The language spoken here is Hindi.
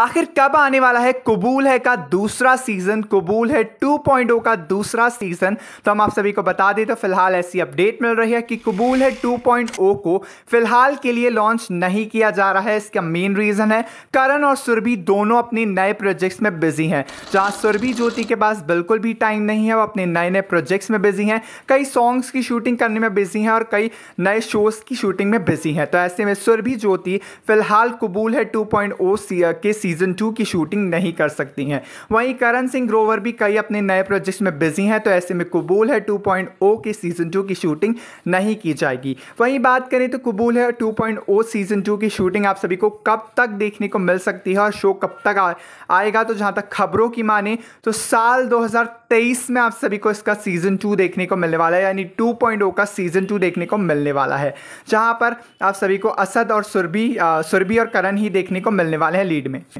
आखिर कब आने वाला है कबूल है का दूसरा सीजन कबूल है 2.0 का दूसरा सीजन तो हम आप सभी को बता दें तो फिलहाल ऐसी अपडेट मिल रही है कि कबूल है 2.0 को फिलहाल के लिए लॉन्च नहीं किया जा रहा है इसका मेन रीज़न है करण और सुरभि दोनों अपने नए प्रोजेक्ट्स में बिजी हैं जहां सुरभि ज्योति के पास बिल्कुल भी टाइम नहीं है वो अपने नए नए प्रोजेक्ट्स में बिजी हैं कई सॉन्ग्स की शूटिंग करने में बिजी हैं और कई नए शोज़ की शूटिंग में बिजी हैं तो ऐसे में सुरभि ज्योति फिलहाल कबूल है टू पॉइंट oh के सीजन सीज़न टू की शूटिंग नहीं कर सकती हैं वहीं करण सिंह ग्रोवर भी कई अपने नए प्रोजेक्ट्स में बिजी हैं तो ऐसे में कबूल है टू पॉइंट ओ की सीज़न टू की शूटिंग नहीं की जाएगी वहीं बात करें तो कबूल है two point O season two की शूटिंग आप सभी को कब तक देखने को मिल सकती है और शो कब तक आ, आएगा तो जहाँ तक खबरों की माने तो साल दो तेईस में आप सभी को इसका सीज़न टू देखने को मिलने वाला है यानी 2.0 का सीज़न टू देखने को मिलने वाला है जहाँ पर आप सभी को असद और सुरभि सुरभि और करण ही देखने को मिलने वाले हैं लीड में